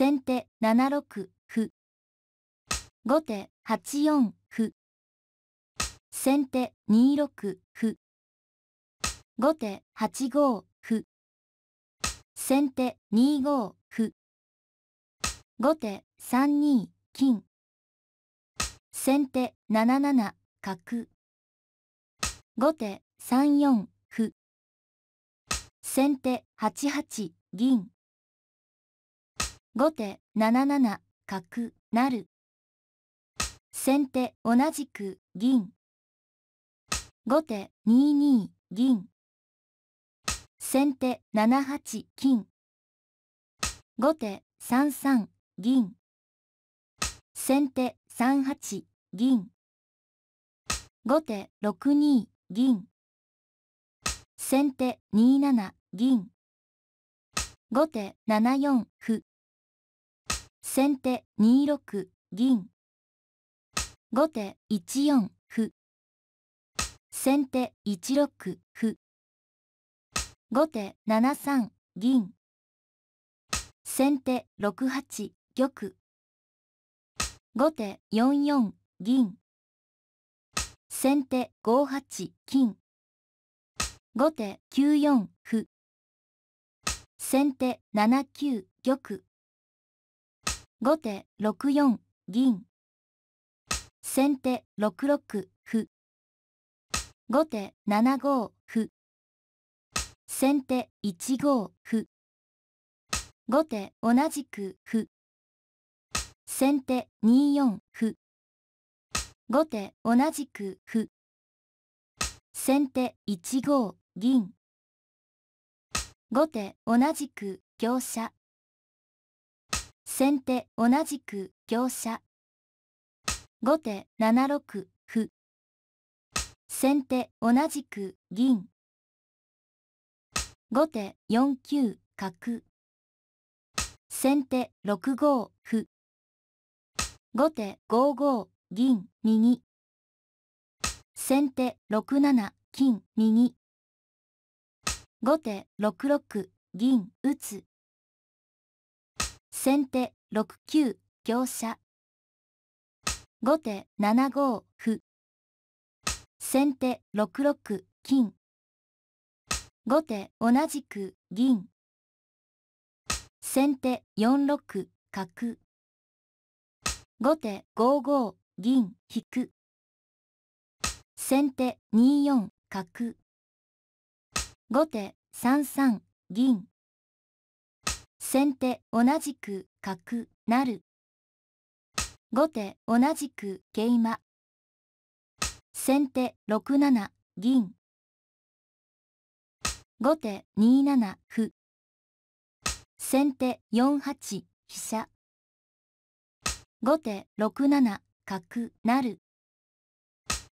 先手7六歩。後手8四歩。先手2六歩。後手8五歩。先手2五歩。後手3二金。先手7七角。後手3四歩。先手8八銀。後手7七角なる先手同じく銀後手2二銀先手7八金後手3三銀先手3八銀後手6二銀先手2七銀後手7四歩先手2六銀後手1四歩先手1六歩後手7三銀先手6八玉後手4四銀先手5八金後手9四歩先手7九玉後手6四銀先手6六歩後手7五歩先手1五歩後手同じく歩先手2四歩後手同じく歩先手1五銀後手同じく香車先手同じく香車後手7六歩先手同じく銀後手4九角先手6五歩後手5五銀右先手6七金右後手6六銀打つ先手6九香車後手7五歩先手6六金後手同じく銀先手4六角後手5五銀引く先手2四角後手3三銀先手同じく角なる後手同じく桂馬先手6七銀後手2七歩先手4八飛車後手6七角なる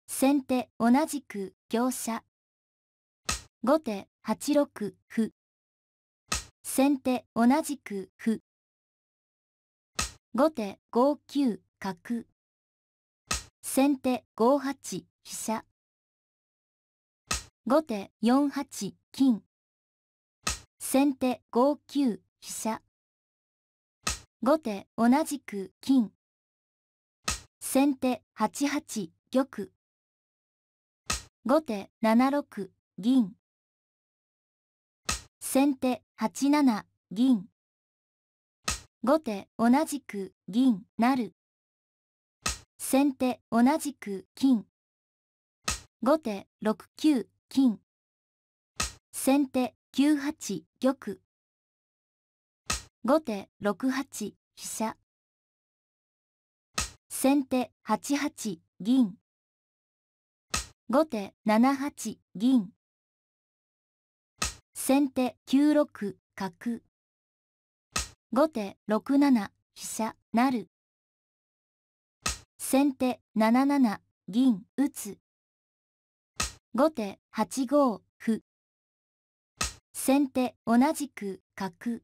先手同じく香車後手8六歩先手同じく歩。後手5九角。先手5八飛車。後手4八金。先手5九飛車。後手同じく金。先手8八玉。後手7六銀。先手8七銀後手同じく銀なる先手同じく金後手6九金先手9八玉後手6八飛車先手8八銀後手7八銀先手9六角。後手6七飛車なる。先手7七銀打つ。後手8五歩。先手同じく角。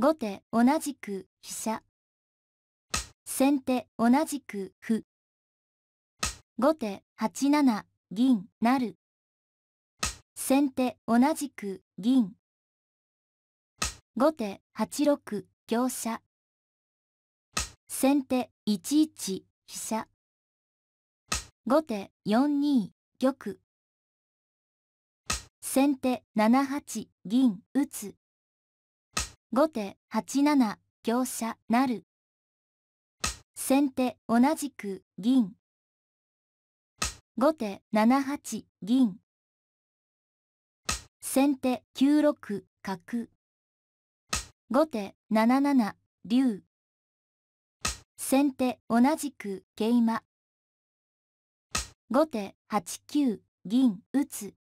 後手同じく飛車。先手同じく歩。後手8七銀なる。先手同じく銀後手8六香車先手1一飛車後手4二玉先手7八銀打つ後手8七香車なる先手同じく銀後手7八銀先手9六角。後手7七竜。先手同じく桂馬。後手8九銀打つ。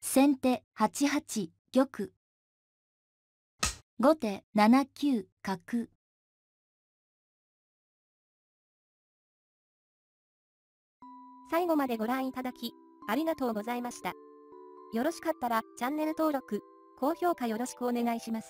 先手8八玉。後手7九角。最後までご覧いただき、ありがとうございました。よろしかったらチャンネル登録、高評価よろしくお願いします。